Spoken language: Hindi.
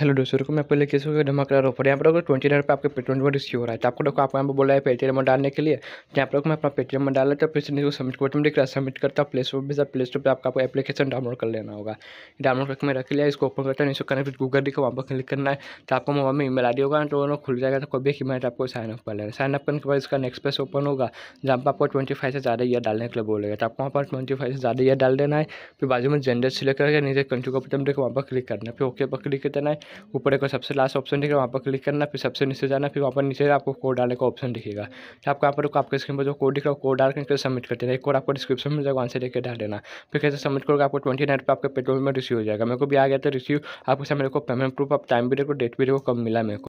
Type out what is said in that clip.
हेलो दोस्तों को मैं पहले किस का धमाकेदार ऑफर यहाँ पर अगर ट्वेंटी नाइन पर आपके पेटीएम नंबर रिसीव हो रहा है तो आपको देखो आपको यहाँ पर बोला है पेटीएम में डालने के लिए जहाँ पर मैं अपना पेटीएम में डाला तो फिर इसको सबमिट को रहा सबमिट करता प्ले स्टोर पर प्ले स्टोर पर आपको एप्लीकेशन डाउनलोड कर लेना होगा डाउनलोड करके मैं रख लिया इसको ओपन करता है इसको कनेक्ट गूगल दिखा वहाँ पर क्लिक करना है तो आपको मोबाइल में ईमेल आईडी होगा तो वो खुल जाएगा तो कोई भी मैं आपको साइन अप कर लेना साइन अप करने के बाद इसका नेक्स्ट पेज ओपन होगा जहाँ पर आपको ट्वेंटी फाइव से ज़्यादा ईयर डालने के लिए बोलेगा तो आपको वहाँ पर ट्वेंटी फाइव से ज़्यादा ईयर डाल देना है फिर बाजू में जेंडर सिलेक्ट करके नीचे कंट्री को बटन देखो वहाँ पर क्लिक करना है फिर ओके पर क्लिक करना है ऊपर एक सबसे लास्ट ऑप्शन दिखेगा वहाँ पर क्लिक करना फिर सबसे नीचे जाना फिर वहाँ पर नीचे आपको कोड डालने का ऑप्शन दिखेगा तो आपको यहाँ पर आपके स्क्रीन पर जो कोड दिख रहा है कोड डाल करके सबमिट कर देना एक कोड आपको डिस्क्रिप्शन में जाएगा वहाँ से लेकर डाल देना फिर कैसे सबमिट करोगे आपको ट्वेंटी नाइन आपके पेट्रोल में रिसीव हो जाएगा मेरे को भी आ गया था रिसीव आपको मेरे को पेमेंट प्रूफ आप टाइम भी देखो डेट भी देखो कब मिला मेरे को